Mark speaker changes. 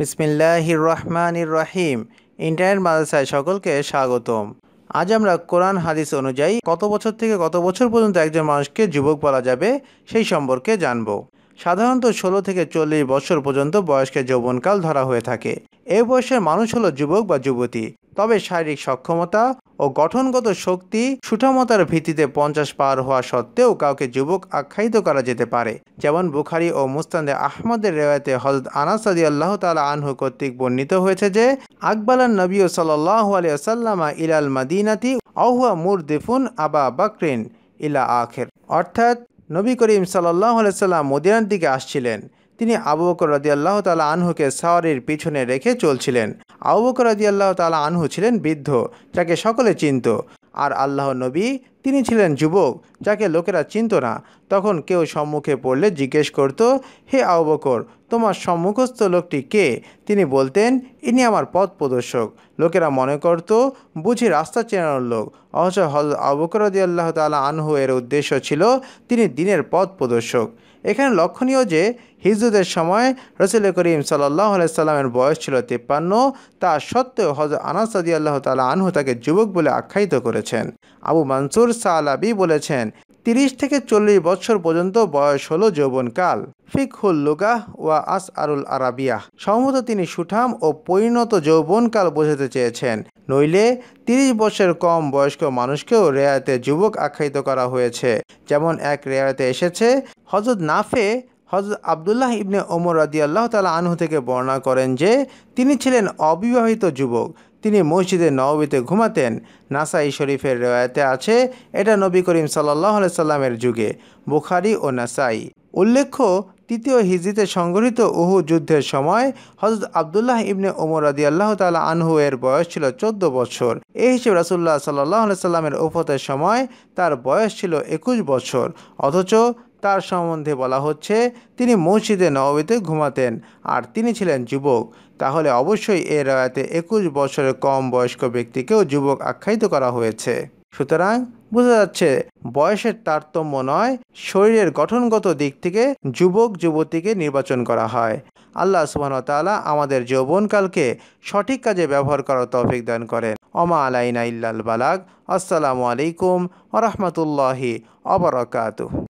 Speaker 1: বিসমিল্লাহির রহমানির রহিম ইন্টারনেট মাদ্রাসায় সকলকে স্বাগতম আজ আমরা কোরআন হাদিস অনুযায়ী কত বছর থেকে কত বছর পর্যন্ত একজন মানুষকে যুবক বলা যাবে সেই সম্পর্কে জানব সাধারণত ষোলো থেকে চল্লিশ বছর পর্যন্ত বয়সকে যৌবনকাল ধরা হয়ে থাকে এ বয়সের মানুষ হলো যুবক বা যুবতী তবে শারীরিক সক্ষমতা ও গঠনগত শক্তি সুঠামতার ভিত্তিতে পঞ্চাশ পার হওয়া সত্ত্বেও কাউকে যুবক আখ্যায়িত করা যেতে পারে যেমন বুখারি ও মুস্তান্দে আহমদের রেওয়াতে হজরত আনাস আদি আল্লাহ তালা আনহু কর্তৃক বর্ণিত হয়েছে যে আকবালান নবী সাল্লাহ আলিয়াল্লামা ইলাল মাদিনাতি মুর দিফুন আবা বাকরিন ইলা আখের অর্থাৎ নবী করিম সাল্লাহ আলাইসাল্লাম মদিনার দিকে আসছিলেন তিনি আবু বকর রদিয়াল্লাহ তালা আনহুকে সাওয়ারির পিছনে রেখে চলছিলেন আউবকর রাজিয়াল্লাহ তালা আনহু ছিলেন বৃদ্ধ যাকে সকলে চিনত আর আল্লাহ নবী তিনি ছিলেন যুবক যাকে লোকেরা চিনত না তখন কেউ সম্মুখে পড়লে জিজ্ঞেস করত হে আউবকর তোমার সম্মুখস্থ লোকটি কে তিনি বলতেন ইনি আমার পথ প্রদর্শক লোকেরা মনে করত বুঝি রাস্তা চেনানোর লোক হজ হল রদি আল্লাহ তালা আনহু এর উদ্দেশ্য ছিল তিনি দিনের পথ প্রদর্শক এখানে লক্ষণীয় যে হিজুদের সময় রসুল করিম সাল্লাহ সাল্লামের বয়স ছিল তেপ্পান্ন তা সত্ত্বেও হজ আনাসাদি আল্লাহ তালা আনহু তাকে যুবক বলে আখ্যায়িত করেছেন আবু মানসুর মানসুর সালাবি বলেছেন তিরিশ থেকে চল্লিশ বছর পর্যন্ত বয়স হল যৌবনকাল ফিকহুল লুগাহ ওয়া আস আরুল আরাবিয়া সম্ভবত তিনি সুঠাম ও পরিণত যৌবনকাল বোঝাতে চেয়েছেন নইলে তিরিশ বছরের কম বয়স্ক মানুষকেও রেয়াতে যুবক আখ্যায়িত করা হয়েছে যেমন এক রেয়াতে এসেছে হজরত নাফে হজরত আবদুল্লাহ ইবনে ওমর রাদিয়াল্লাহ তালা আনহু থেকে বর্ণনা করেন যে তিনি ছিলেন অবিবাহিত যুবক তিনি মসজিদে নবীতে ঘুমাতেন নাসাই শরীফের রেওয়ায়তে আছে এটা নবী করিম সাল্লাহ সাল্লামের যুগে বুখারি ও নাসাই উল্লেখ্য তৃতীয় হিজিতে সংগঠিত উহু যুদ্ধের সময় হজরত আবদুল্লাহ ইবনে ওমর আদি আল্লাহ তালা আনহু এর বয়স ছিল চোদ্দ বছর এই হিসেবে রাসুল্লাহ সাল্লাহ সাল্লামের উপতের সময় তার বয়স ছিল একুশ বছর অথচ তার সম্বন্ধে বলা হচ্ছে তিনি মসজিদে নবীতে ঘুমাতেন আর তিনি ছিলেন যুবক তাহলে অবশ্যই এ রায়াতে একুশ বছরের কম বয়স্ক ব্যক্তিকেও যুবক আখ্যায়িত করা হয়েছে সুতরাং বোঝা যাচ্ছে বয়সের তারতম্য নয় শরীরের গঠনগত দিক থেকে যুবক যুবতীকে নির্বাচন করা হয় আল্লাহ সুবাহতালা আমাদের যৌবনকালকে সঠিক কাজে ব্যবহার করার তৌফিক দান করেন অমা আলাইনা ইল্লাল বালাক আসসালামু আলাইকুম রহমতুল্লাহি অবরকাত